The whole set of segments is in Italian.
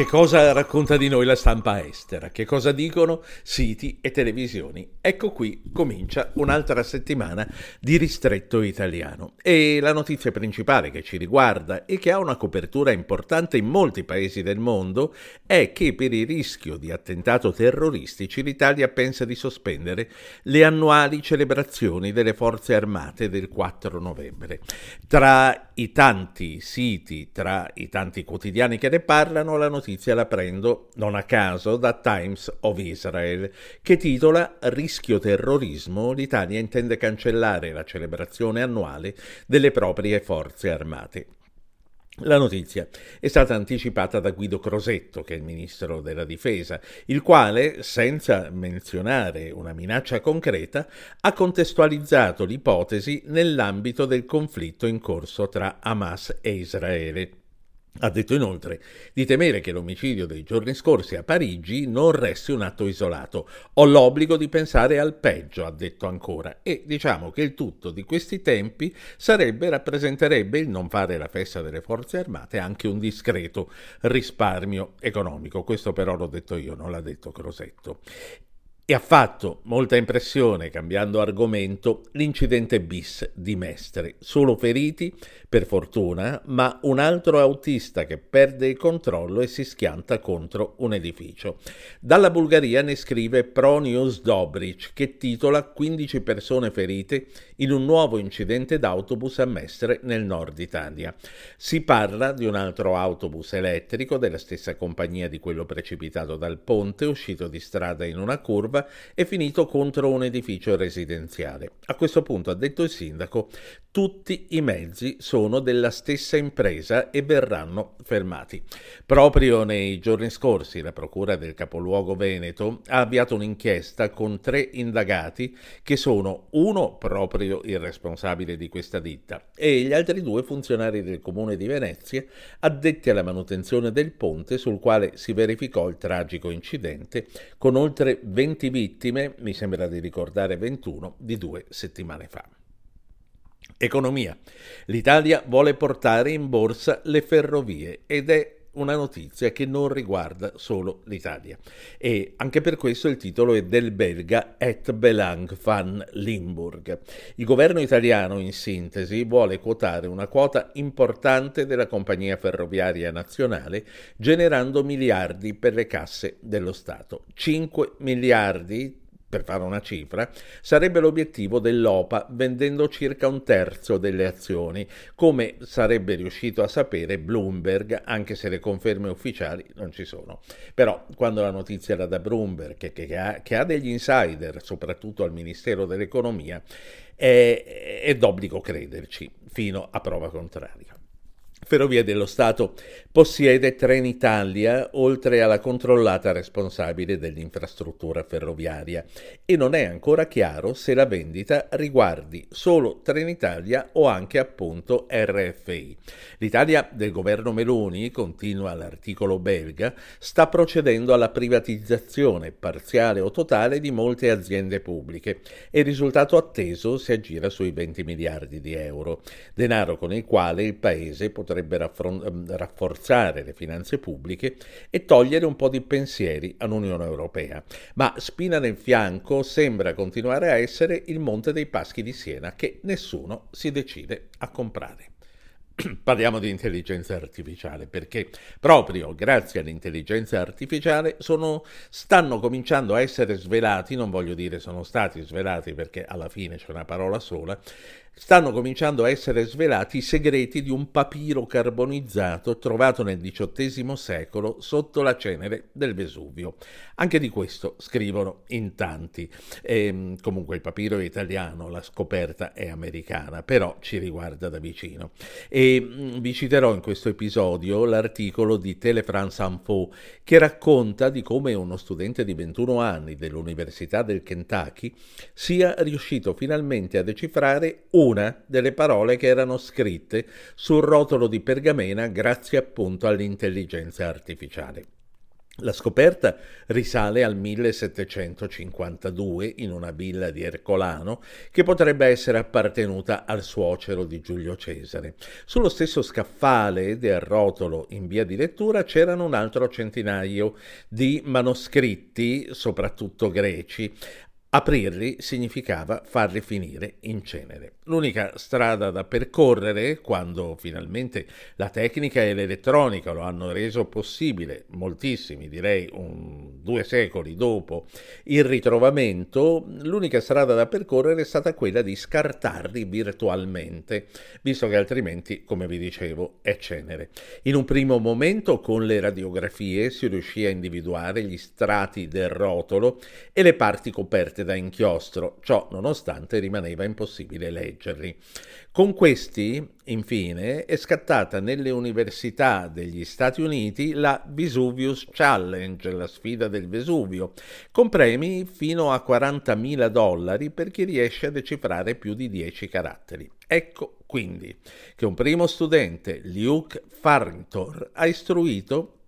Che cosa racconta di noi la stampa estera? Che cosa dicono siti e televisioni? Ecco qui comincia un'altra settimana di ristretto italiano. E la notizia principale che ci riguarda e che ha una copertura importante in molti paesi del mondo è che per il rischio di attentato terroristici l'Italia pensa di sospendere le annuali celebrazioni delle forze armate del 4 novembre. Tra i tanti siti, tra i tanti quotidiani che ne parlano, la notizia notizia la prendo, non a caso, da Times of Israel, che titola Rischio terrorismo, l'Italia intende cancellare la celebrazione annuale delle proprie forze armate. La notizia è stata anticipata da Guido Crosetto, che è il ministro della difesa, il quale, senza menzionare una minaccia concreta, ha contestualizzato l'ipotesi nell'ambito del conflitto in corso tra Hamas e Israele. Ha detto inoltre di temere che l'omicidio dei giorni scorsi a Parigi non resti un atto isolato. Ho l'obbligo di pensare al peggio, ha detto ancora, e diciamo che il tutto di questi tempi sarebbe, rappresenterebbe il non fare la festa delle forze armate anche un discreto risparmio economico. Questo però l'ho detto io, non l'ha detto Crosetto. E ha fatto molta impressione, cambiando argomento, l'incidente bis di Mestre. Solo feriti, per fortuna, ma un altro autista che perde il controllo e si schianta contro un edificio. Dalla Bulgaria ne scrive Pronius Dobric, che titola 15 persone ferite in un nuovo incidente d'autobus a Mestre nel nord Italia. Si parla di un altro autobus elettrico della stessa compagnia di quello precipitato dal ponte, uscito di strada in una curva Genova, è finito contro un edificio residenziale. A questo punto, ha detto il sindaco, tutti i mezzi sono della stessa impresa e verranno fermati. Proprio nei giorni scorsi la Procura del Capoluogo Veneto ha avviato un'inchiesta con tre indagati che sono uno proprio il responsabile di questa ditta e gli altri due funzionari del Comune di Venezia addetti alla manutenzione del ponte sul quale si verificò il tragico incidente con oltre 20 vittime, mi sembra di ricordare 21, di due settimane fa. Economia. L'Italia vuole portare in borsa le ferrovie ed è una notizia che non riguarda solo l'Italia. E anche per questo il titolo è del belga Et Belang van Limburg. Il governo italiano, in sintesi, vuole quotare una quota importante della compagnia ferroviaria nazionale, generando miliardi per le casse dello Stato. 5 miliardi per fare una cifra, sarebbe l'obiettivo dell'OPA vendendo circa un terzo delle azioni, come sarebbe riuscito a sapere Bloomberg, anche se le conferme ufficiali non ci sono. Però quando la notizia era da Bloomberg, che, che, ha, che ha, degli insider, soprattutto al Ministero dell'Economia, è, è d'obbligo crederci, fino a prova contraria. Ferrovie dello Stato possiede Trenitalia, oltre alla controllata responsabile dell'infrastruttura ferroviaria, e non è ancora chiaro se la vendita riguardi solo Trenitalia o anche appunto RFI. L'Italia del governo Meloni, continua l'articolo belga, sta procedendo alla privatizzazione parziale o totale di molte aziende pubbliche e il risultato atteso si aggira sui 20 miliardi di euro, denaro con il quale il paese potrebbe potrebbe ehm, rafforzare le finanze pubbliche e togliere un po' di pensieri all'Unione Europea. Ma spina nel fianco sembra continuare a essere il Monte dei Paschi di Siena che nessuno si decide a comprare parliamo di intelligenza artificiale perché proprio grazie all'intelligenza artificiale sono, stanno cominciando a essere svelati, non voglio dire sono stati svelati perché alla fine c'è una parola sola, stanno cominciando a essere svelati i segreti di un papiro carbonizzato trovato nel XVIII secolo sotto la cenere del Vesuvio. Anche di questo scrivono in tanti. E, ehm, comunque il papiro è italiano, la scoperta è americana, però ci riguarda da vicino. E mm, vi citerò in questo episodio l'articolo di Telefrance Info che racconta di come uno studente di 21 anni dell'Università del Kentucky sia riuscito finalmente a decifrare un una delle parole che erano scritte sul rotolo di pergamena grazie appunto all'intelligenza artificiale. La scoperta risale al 1752 in una villa di Ercolano che potrebbe essere appartenuta al suocero di Giulio Cesare. Sullo stesso scaffale del rotolo in via di lettura c'erano un altro centinaio di manoscritti, soprattutto greci, Aprirli significava farli finire in cenere. L'unica strada da percorrere, quando finalmente la tecnica e l'elettronica lo hanno reso possibile, moltissimi direi un due secoli dopo il ritrovamento, l'unica strada da percorrere è stata quella di scartarli virtualmente, visto che altrimenti, come vi dicevo, è cenere. In un primo momento con le radiografie si riuscì a individuare gli strati del rotolo e le parti coperte da inchiostro, ciò nonostante rimaneva impossibile leggerli. Con questi Infine è scattata nelle università degli Stati Uniti la Vesuvius Challenge, la sfida del Vesuvio, con premi fino a 40.000 dollari per chi riesce a decifrare più di 10 caratteri. Ecco quindi che un primo studente, Luke Farrington, ha istruito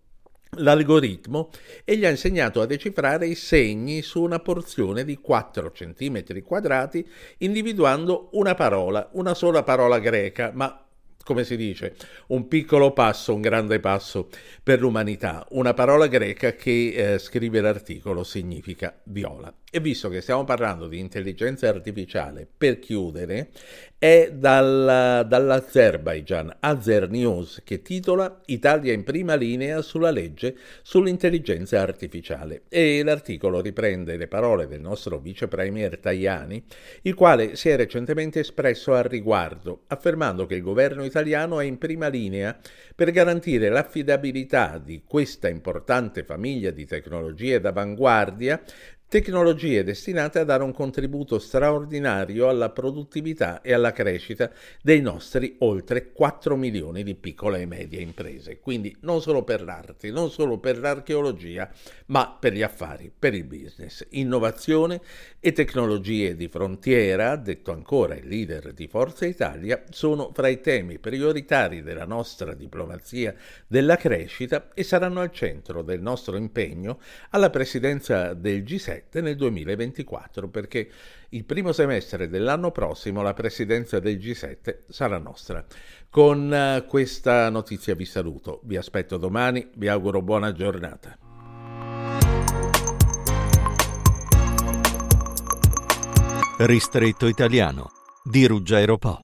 l'algoritmo e gli ha insegnato a decifrare i segni su una porzione di 4 cm quadrati individuando una parola, una sola parola greca, ma come si dice, un piccolo passo, un grande passo per l'umanità, una parola greca che eh, scrive l'articolo significa viola. E visto che stiamo parlando di intelligenza artificiale, per chiudere, è dal, dall'Azerbaijan, Azer News, che titola Italia in prima linea sulla legge sull'intelligenza artificiale. E l'articolo riprende le parole del nostro vice premier Tajani, il quale si è recentemente espresso al riguardo, affermando che il governo italiano italiano è in prima linea per garantire l'affidabilità di questa importante famiglia di tecnologie d'avanguardia tecnologie destinate a dare un contributo straordinario alla produttività e alla crescita dei nostri oltre 4 milioni di piccole e medie imprese, quindi non solo per l'arte, non solo per l'archeologia, ma per gli affari, per il business. Innovazione e tecnologie di frontiera, detto ancora il leader di Forza Italia, sono fra i temi prioritari della nostra diplomazia della crescita e saranno al centro del nostro impegno alla presidenza del G7 2017 nel 2024 perché il primo semestre dell'anno prossimo la presidenza del G7 sarà nostra. Con eh, questa notizia vi saluto, vi aspetto domani, vi auguro buona giornata. Ristretto italiano di Ruggero Po.